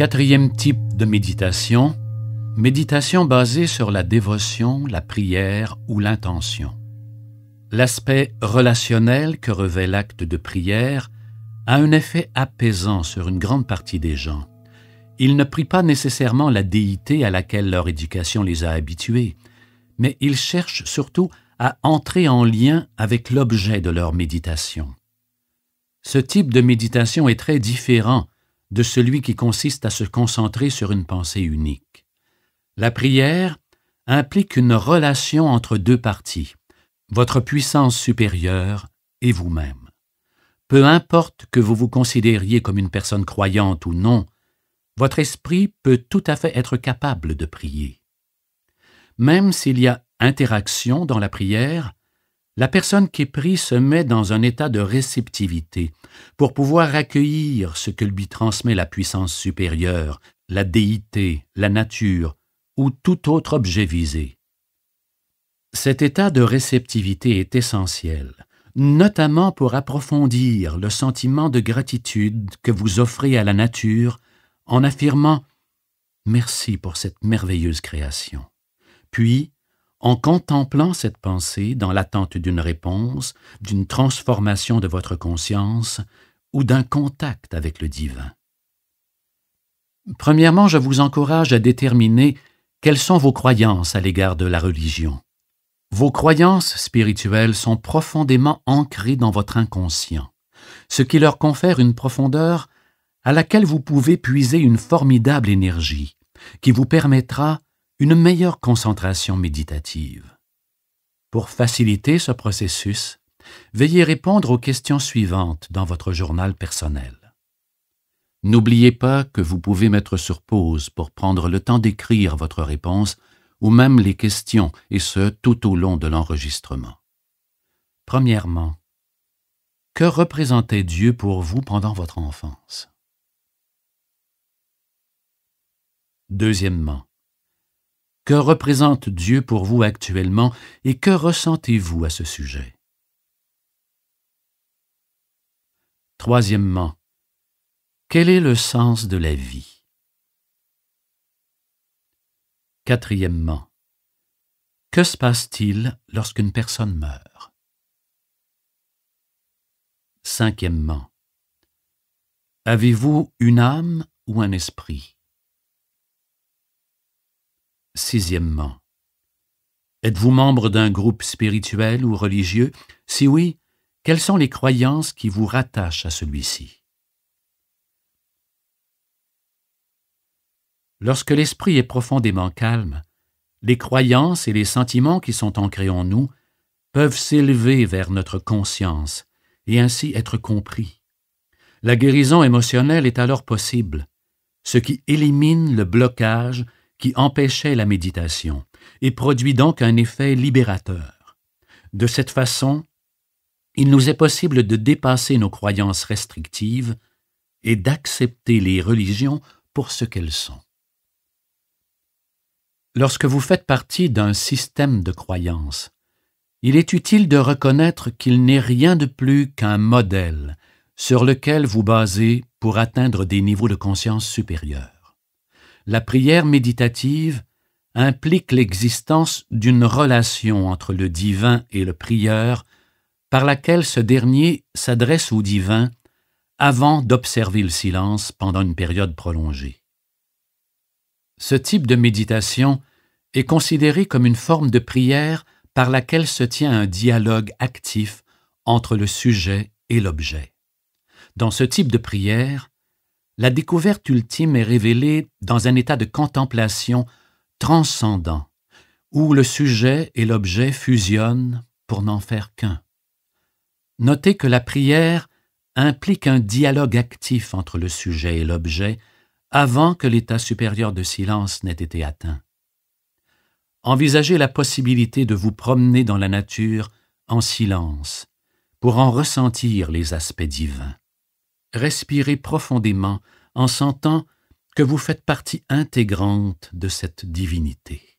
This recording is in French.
Quatrième type de méditation, méditation basée sur la dévotion, la prière ou l'intention. L'aspect relationnel que revêt l'acte de prière a un effet apaisant sur une grande partie des gens. Ils ne prient pas nécessairement la déité à laquelle leur éducation les a habitués, mais ils cherchent surtout à entrer en lien avec l'objet de leur méditation. Ce type de méditation est très différent de celui qui consiste à se concentrer sur une pensée unique. La prière implique une relation entre deux parties, votre puissance supérieure et vous-même. Peu importe que vous vous considériez comme une personne croyante ou non, votre esprit peut tout à fait être capable de prier. Même s'il y a interaction dans la prière, la personne qui prie se met dans un état de réceptivité pour pouvoir accueillir ce que lui transmet la puissance supérieure, la déité, la nature ou tout autre objet visé. Cet état de réceptivité est essentiel, notamment pour approfondir le sentiment de gratitude que vous offrez à la nature en affirmant Merci pour cette merveilleuse création. Puis, en contemplant cette pensée dans l'attente d'une réponse, d'une transformation de votre conscience ou d'un contact avec le divin. Premièrement, je vous encourage à déterminer quelles sont vos croyances à l'égard de la religion. Vos croyances spirituelles sont profondément ancrées dans votre inconscient, ce qui leur confère une profondeur à laquelle vous pouvez puiser une formidable énergie, qui vous permettra une meilleure concentration méditative. Pour faciliter ce processus, veuillez répondre aux questions suivantes dans votre journal personnel. N'oubliez pas que vous pouvez mettre sur pause pour prendre le temps d'écrire votre réponse ou même les questions, et ce, tout au long de l'enregistrement. Premièrement, que représentait Dieu pour vous pendant votre enfance? Deuxièmement, que représente Dieu pour vous actuellement et que ressentez-vous à ce sujet? Troisièmement, quel est le sens de la vie? Quatrièmement, que se passe-t-il lorsqu'une personne meurt? Cinquièmement, avez-vous une âme ou un esprit? Sixièmement, êtes-vous membre d'un groupe spirituel ou religieux Si oui, quelles sont les croyances qui vous rattachent à celui-ci Lorsque l'esprit est profondément calme, les croyances et les sentiments qui sont ancrés en nous peuvent s'élever vers notre conscience et ainsi être compris. La guérison émotionnelle est alors possible, ce qui élimine le blocage qui empêchait la méditation et produit donc un effet libérateur. De cette façon, il nous est possible de dépasser nos croyances restrictives et d'accepter les religions pour ce qu'elles sont. Lorsque vous faites partie d'un système de croyances, il est utile de reconnaître qu'il n'est rien de plus qu'un modèle sur lequel vous basez pour atteindre des niveaux de conscience supérieurs la prière méditative implique l'existence d'une relation entre le divin et le prieur par laquelle ce dernier s'adresse au divin avant d'observer le silence pendant une période prolongée. Ce type de méditation est considéré comme une forme de prière par laquelle se tient un dialogue actif entre le sujet et l'objet. Dans ce type de prière, la découverte ultime est révélée dans un état de contemplation transcendant, où le sujet et l'objet fusionnent pour n'en faire qu'un. Notez que la prière implique un dialogue actif entre le sujet et l'objet avant que l'état supérieur de silence n'ait été atteint. Envisagez la possibilité de vous promener dans la nature en silence pour en ressentir les aspects divins respirez profondément en sentant que vous faites partie intégrante de cette divinité.